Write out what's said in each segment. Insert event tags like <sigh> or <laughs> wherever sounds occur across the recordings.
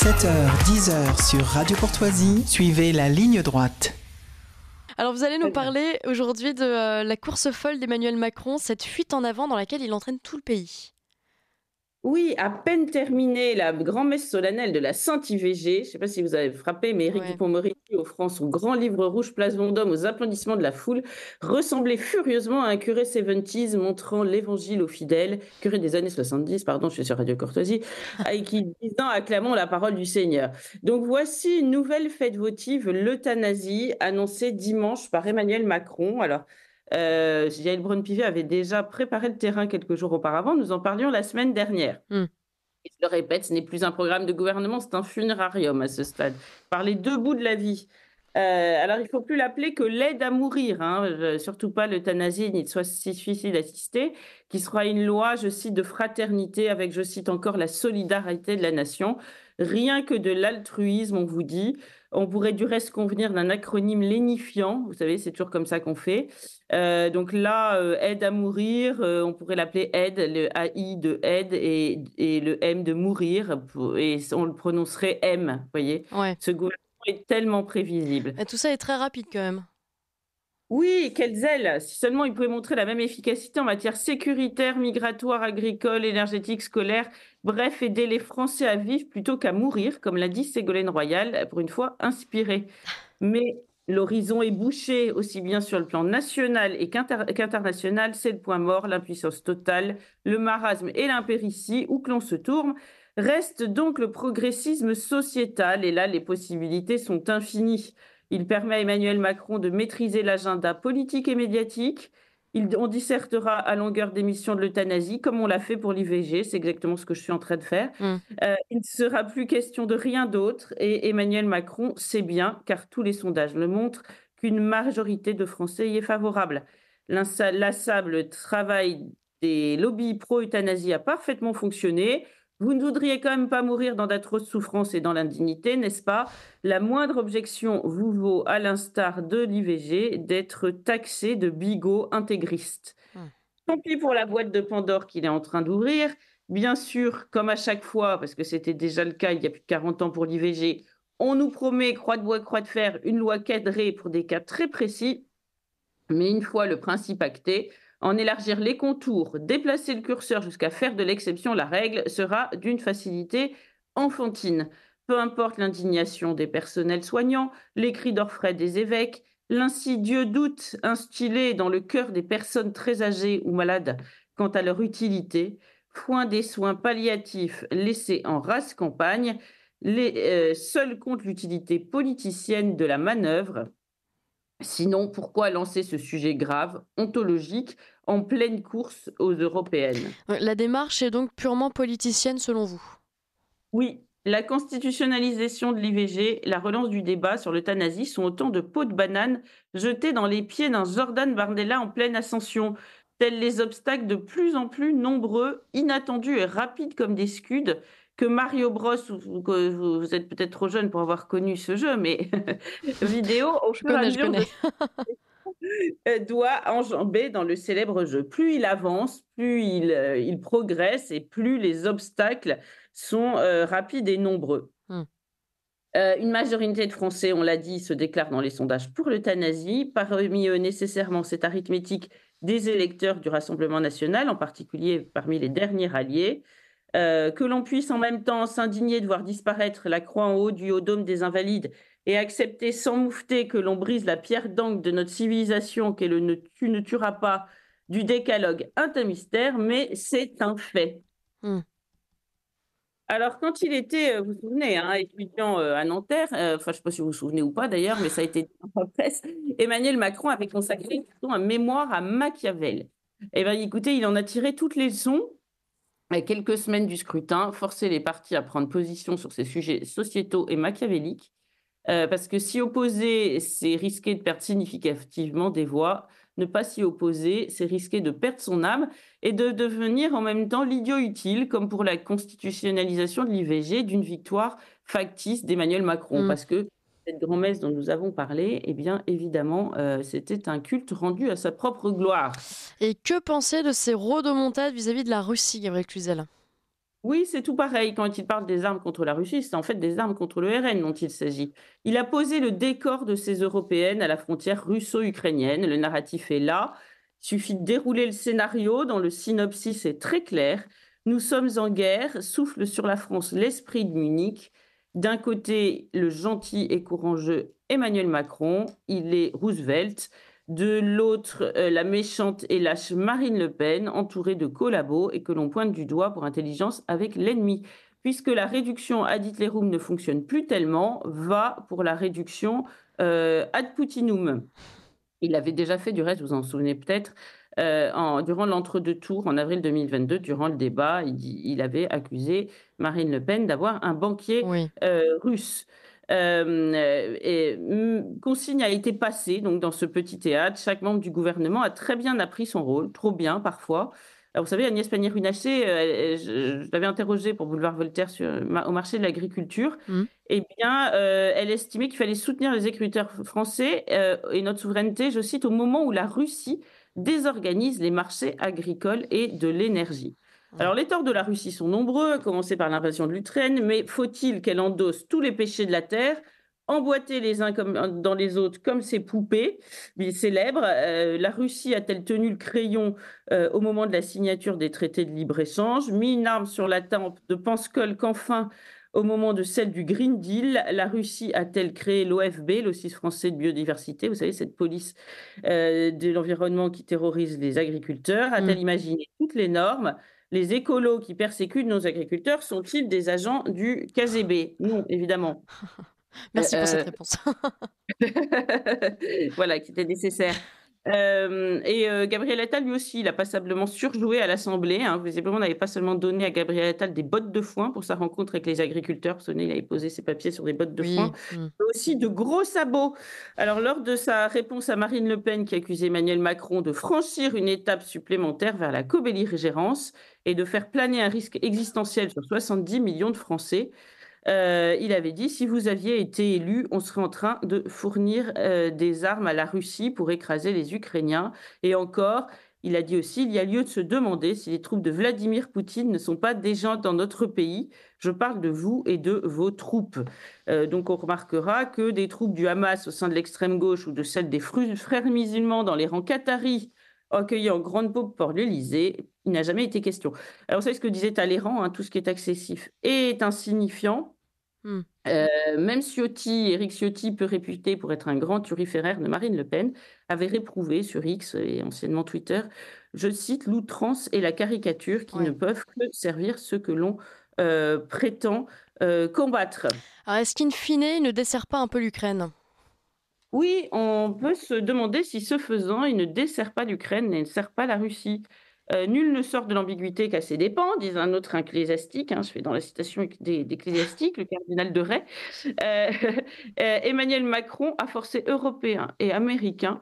7h, 10h sur Radio Courtoisie, suivez la ligne droite. Alors vous allez nous parler aujourd'hui de euh, la course folle d'Emmanuel Macron, cette fuite en avant dans laquelle il entraîne tout le pays. Oui, à peine terminée la grand-messe solennelle de la Sainte IVG. Je ne sais pas si vous avez frappé, mais Éric Dupond-Moretti offrant son grand livre rouge Place Vendôme aux applaudissements de la foule ressemblait furieusement à un curé 70s montrant l'évangile aux fidèles, curé des années 70, pardon, je suis sur Radio Courtoisie, et <laughs> qui disant acclamant la parole du Seigneur. Donc voici une nouvelle fête votive, l'euthanasie, annoncée dimanche par Emmanuel Macron. Alors, euh, Yael avait déjà préparé le terrain quelques jours auparavant. Nous en parlions la semaine dernière. Hmm. je le répète, ce n'est plus un programme de gouvernement, c'est un funérarium à ce stade. Par les deux bouts de la vie. Euh, alors, il ne faut plus l'appeler que l'aide à mourir, hein. surtout pas l'euthanasie ni si difficile d'assister, qui sera une loi, je cite, de fraternité avec, je cite encore, la solidarité de la nation. Rien que de l'altruisme, on vous dit. On pourrait du reste convenir d'un acronyme lénifiant. Vous savez, c'est toujours comme ça qu'on fait. Euh, donc là, euh, aide à mourir, euh, on pourrait l'appeler aide, le AI de aide et, le M de mourir. Et on le prononcerait M, vous voyez. Ce gouvernement est tellement prévisible. Et tout ça est très rapide quand même. Oui, quel zèle Si seulement il pouvait montrer la même efficacité en matière sécuritaire, migratoire, agricole, énergétique, scolaire, bref, aider les Français à vivre plutôt qu'à mourir, comme l'a dit Ségolène Royal, pour une fois inspirée. Mais l'horizon est bouché, aussi bien sur le plan national et qu'international, c'est le point mort, l'impuissance totale, le marasme et l'impéritie, où que l'on se tourne. Reste donc le progressisme sociétal, et là les possibilités sont infinies. Il permet à Emmanuel Macron de maîtriser l'agenda politique et médiatique. Il, on dissertera à longueur d'émission de l'euthanasie, comme on l'a fait pour l'IVG, c'est exactement ce que je suis en train de faire. Mm. Euh, il ne sera plus question de rien d'autre, et Emmanuel Macron sait bien, car tous les sondages le montrent, qu'une majorité de Français y est favorable. L'inlassable travail des lobbies pro-euthanasie a parfaitement fonctionné. Vous ne voudriez quand même pas mourir dans d'atroces souffrances et dans l'indignité, n'est-ce pas La moindre objection vous vaut, à l'instar de l'IVG, d'être taxé de bigot intégriste. Ah. Tant pis pour la boîte de Pandore qu'il est en train d'ouvrir. Bien sûr, comme à chaque fois, parce que c'était déjà le cas il y a plus de 40 ans pour l'IVG, on nous promet, croix de bois, croix de fer, une loi cadrée pour des cas très précis. Mais une fois le principe acté, en élargir les contours, déplacer le curseur jusqu'à faire de l'exception la règle sera d'une facilité enfantine. Peu importe l'indignation des personnels soignants, les cris d'orfraie des évêques, l'insidieux doute instillé dans le cœur des personnes très âgées ou malades quant à leur utilité, foin des soins palliatifs laissés en race campagne, les, euh, seuls compte l'utilité politicienne de la manœuvre, Sinon, pourquoi lancer ce sujet grave, ontologique, en pleine course aux européennes euh, La démarche est donc purement politicienne selon vous Oui, la constitutionnalisation de l'IVG, la relance du débat sur l'euthanasie sont autant de pots de banane jetés dans les pieds d'un Jordan Bardella en pleine ascension, tels les obstacles de plus en plus nombreux, inattendus et rapides comme des scuds que Mario Bros, ou que vous, êtes peut-être trop jeune pour avoir connu ce jeu, mais <laughs> vidéo, au je connais, je connais. doit enjamber dans le célèbre jeu. Plus il avance, plus il, euh, il progresse et plus les obstacles sont euh, rapides et nombreux. Hmm. Euh, une majorité de Français, on l'a dit, se déclare dans les sondages pour l'euthanasie. Parmi eux, nécessairement, cette arithmétique des électeurs du Rassemblement national, en particulier parmi les derniers alliés. Euh, que l'on puisse en même temps s'indigner de voir disparaître la croix en haut du haut dôme des Invalides et accepter sans moufter que l'on brise la pierre d'angle de notre civilisation qu'elle le ne, tu ne tueras pas du décalogue un un mystère, mais c'est un fait. Hmm. Alors, quand il était, euh, vous vous souvenez, hein, étudiant euh, à Nanterre, enfin, je ne sais pas si vous vous souvenez ou pas d'ailleurs, mais ça a été dit dans la presse, Emmanuel Macron avait consacré un mémoire à Machiavel. Eh bien, écoutez, il en a tiré toutes les leçons à quelques semaines du scrutin, forcer les partis à prendre position sur ces sujets sociétaux et machiavéliques, euh, parce que s'y opposer, c'est risquer de perdre significativement des voix. Ne pas s'y opposer, c'est risquer de perdre son âme et de devenir en même temps l'idiot utile, comme pour la constitutionnalisation de l'IVG, d'une victoire factice d'Emmanuel Macron. Mm. Parce que cette grand-messe dont nous avons parlé, eh bien évidemment, euh, c'était un culte rendu à sa propre gloire. Et que penser de ces rodomontades vis-à-vis de la Russie, Gabriel Cluzel oui, c'est tout pareil. Quand il parle des armes contre la Russie, c'est en fait des armes contre le RN dont il s'agit. Il a posé le décor de ces européennes à la frontière russo-ukrainienne. Le narratif est là. Il suffit de dérouler le scénario Dans le synopsis est très clair. Nous sommes en guerre, souffle sur la France l'esprit de Munich. D'un côté, le gentil et courageux Emmanuel Macron, il est Roosevelt. De l'autre, euh, la méchante et lâche Marine Le Pen, entourée de collabos et que l'on pointe du doigt pour intelligence avec l'ennemi. Puisque la réduction ad Hitlerum ne fonctionne plus tellement, va pour la réduction euh, ad Putinum. Il avait déjà fait, du reste, vous en souvenez peut-être, euh, durant l'entre-deux tours en avril 2022, durant le débat, il, avait accusé Marine Le Pen d'avoir un banquier euh, russe. Euh, mm, consigne a été passée donc dans ce petit théâtre. Chaque membre du gouvernement a très bien appris son rôle, trop bien parfois. Alors, vous savez, Agnès Pannier-Runacher, je, l'avais interrogée pour Boulevard Voltaire sur, au marché de l'agriculture. Mmh. et eh bien, elle estimait qu'il fallait soutenir les agriculteurs français et notre souveraineté, je cite, au moment où la Russie désorganise les marchés agricoles et de l'énergie. Alors les torts de la Russie sont nombreux, à commencer par l'invasion de l'Ukraine, mais faut-il qu'elle endosse tous les péchés de la Terre emboîtés les uns comme, dans les autres comme ces poupées célèbres. Euh, la Russie a-t-elle tenu le crayon euh, au moment de la signature des traités de libre-échange, mis une arme sur la tempe de Panskol qu'enfin au moment de celle du Green Deal, la Russie a-t-elle créé l'OFB, l'Office français de biodiversité, vous savez, cette police euh, de l'environnement qui terrorise les agriculteurs A-t-elle mm. imaginé toutes les normes les écolos qui persécutent nos agriculteurs sont-ils des agents du KGB Non, évidemment. <laughs> Merci pour cette euh, euh. réponse. <laughs> voilà, qui était nécessaire. Euh, et euh, Gabriel Attal, lui aussi, il a passablement surjoué à l'Assemblée. Hein. Visiblement, on n'avait pas seulement donné à Gabriel Attal des bottes de foin pour sa rencontre avec les agriculteurs, parce il avait posé ses papiers sur des bottes de foin, hum. mais aussi de gros sabots. Alors, lors de sa réponse à Marine Le Pen, qui accusait Emmanuel Macron de franchir une étape supplémentaire vers la co et de faire planer un risque existentiel sur 70 millions de Français, euh, il avait dit, si vous aviez été élu, on serait en train de fournir euh, des armes à la Russie pour écraser les Ukrainiens. Et encore, il a dit aussi, il y a lieu de se demander si les troupes de Vladimir Poutine ne sont pas déjà dans notre pays. Je parle de vous et de vos troupes. Euh, donc on remarquera que des troupes du Hamas au sein de l'extrême gauche ou de celles des frères musulmans dans les rangs qataris accueilli en grande pompe pour l'Elysée, il n'a jamais été question. Alors, c'est ce que disait Talleyrand, hein, tout ce qui est accessif est insignifiant. Hmm. Euh, même Ciotti, Eric Ciotti, peu réputé pour être un grand turiféraire de Marine Le Pen, avait réprouvé sur X et anciennement Twitter, je cite, l'outrance et la caricature qui ne peuvent que servir ceux que l'on euh, prétend euh, combattre. Alors, est-ce qu'in ne dessert pas un peu l'Ukraine oui, on peut se demander si ce faisant, il ne dessert pas l'Ukraine et ne sert pas la Russie. Euh, nul ne sort de l'ambiguïté qu'à ses dépens, disent un autre ecclésiastique, hein, je fais dans la citation d'ecclésiastique, le cardinal de Ray. Euh, <laughs> euh, Emmanuel Macron a forcé Européens et Américains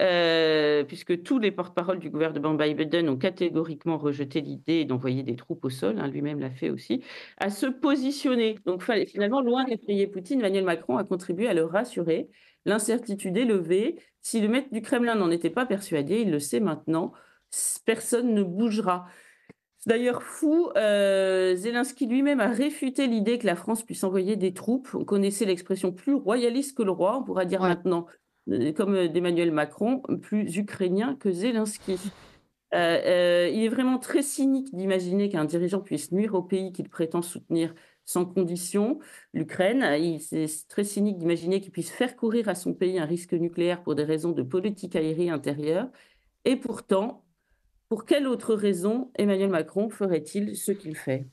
euh, puisque tous les porte paroles du gouvernement Biden ont catégoriquement rejeté l'idée d'envoyer des troupes au sol, hein, lui-même l'a fait aussi, à se positionner. Donc finalement, loin d'effrayer Poutine, Emmanuel Macron a contribué à le rassurer. L'incertitude est levée. Si le maître du Kremlin n'en était pas persuadé, il le sait maintenant, personne ne bougera. C'est d'ailleurs fou, euh, Zelensky lui-même a réfuté l'idée que la France puisse envoyer des troupes. On connaissait l'expression plus royaliste que le roi, on pourra dire maintenant euh, comme euh, d'Emmanuel Macron, plus ukrainien que Zelensky. <laughs> Euh, il est vraiment très cynique d'imaginer qu'un dirigeant puisse nuire au pays qu'il prétend soutenir sans condition, l'Ukraine. Il est très cynique d'imaginer qu'il puisse faire courir à son pays un risque nucléaire pour des raisons de politique aérienne intérieure. Et pourtant, pour quelle autre raison Emmanuel Macron ferait-il ce qu'il fait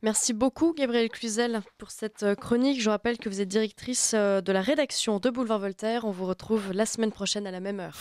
Merci beaucoup Gabrielle Cluzel pour cette euh, chronique. Je rappelle que vous êtes directrice euh, de la rédaction de Boulevard Voltaire. On vous retrouve la semaine prochaine à la même heure.